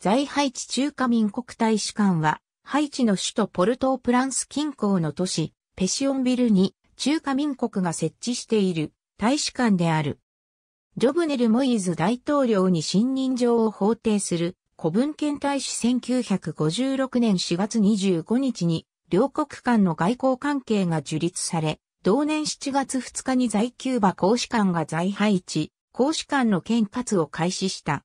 在ハイチ中華民国大使館は、ハイチの首都ポルトープランス近郊の都市、ペシオンビルに中華民国が設置している大使館である。ジョブネル・モイズ大統領に信任状を法定する古文献大使1956年4月25日に両国間の外交関係が樹立され、同年7月2日に在キューバ公使館が在配置、公使館の兼活を開始した。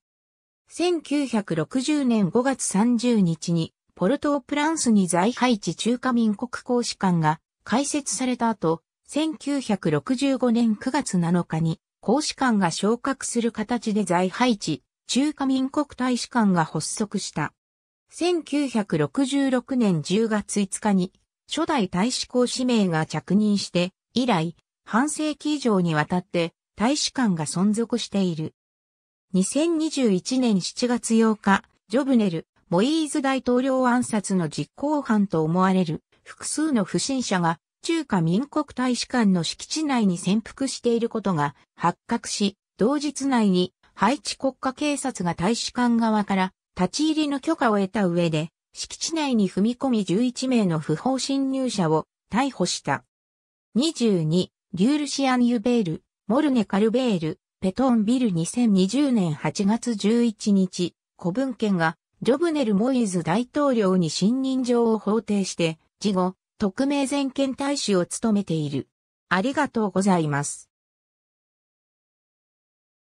1960年5月30日に、ポルトープランスに在配地中華民国公使館が開設された後、1965年9月7日に公使館が昇格する形で在配地中華民国大使館が発足した。1966年10月5日に初代大使公使名が着任して、以来、半世紀以上にわたって大使館が存続している。2021年7月8日、ジョブネル、モイーズ大統領暗殺の実行犯と思われる複数の不審者が中華民国大使館の敷地内に潜伏していることが発覚し、同日内にハイチ国家警察が大使館側から立ち入りの許可を得た上で、敷地内に踏み込み11名の不法侵入者を逮捕した。22、リュールシアン・ユベール、モルネ・カルベール、ペトンビル2020年8月11日、古文献がジョブネル・モイズ大統領に信任状を法定して、事後、特命全権大使を務めている。ありがとうございます。